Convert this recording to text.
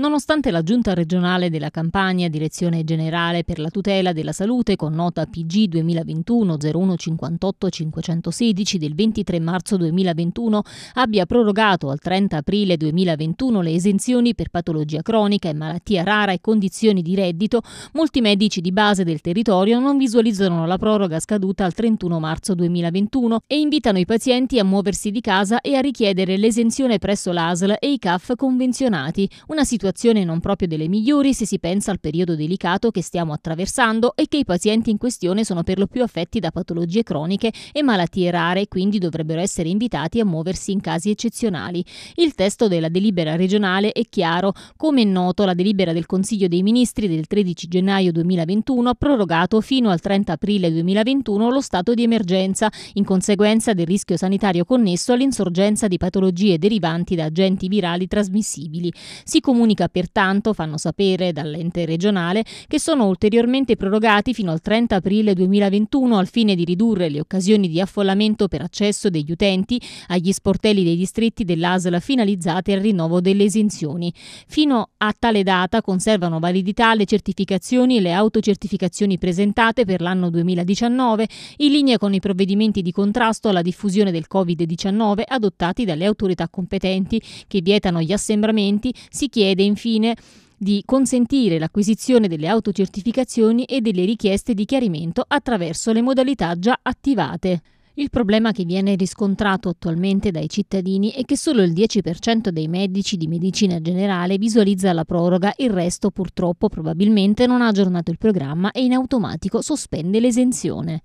Nonostante la Giunta regionale della Campania, Direzione Generale per la tutela della salute, con nota PG 2021 0158 516 del 23 marzo 2021, abbia prorogato al 30 aprile 2021 le esenzioni per patologia cronica e malattia rara e condizioni di reddito, molti medici di base del territorio non visualizzano la proroga scaduta al 31 marzo 2021 e invitano i pazienti a muoversi di casa e a richiedere l'esenzione presso l'ASL e i CAF convenzionati, una situazione situazione non proprio delle migliori se si pensa al periodo delicato che stiamo attraversando e che i pazienti in questione sono per lo più affetti da patologie croniche e malattie rare, quindi dovrebbero essere invitati a muoversi in casi eccezionali. Il testo della delibera regionale è chiaro. Come è noto, la delibera del Consiglio dei Ministri del 13 gennaio 2021 ha prorogato fino al 30 aprile 2021 lo stato di emergenza in conseguenza del rischio sanitario connesso all'insorgenza di patologie derivanti da agenti virali trasmissibili. Si comunica Pubblica, pertanto, fanno sapere dall'ente regionale, che sono ulteriormente prorogati fino al 30 aprile 2021 al fine di ridurre le occasioni di affollamento per accesso degli utenti agli sportelli dei distretti dell'ASL finalizzate al rinnovo delle esenzioni. Fino a tale data conservano validità le certificazioni e le autocertificazioni presentate per l'anno 2019 in linea con i provvedimenti di contrasto alla diffusione del Covid-19 adottati dalle autorità competenti che vietano gli assembramenti, si chiede chiede infine di consentire l'acquisizione delle autocertificazioni e delle richieste di chiarimento attraverso le modalità già attivate. Il problema che viene riscontrato attualmente dai cittadini è che solo il 10% dei medici di medicina generale visualizza la proroga, il resto purtroppo probabilmente non ha aggiornato il programma e in automatico sospende l'esenzione.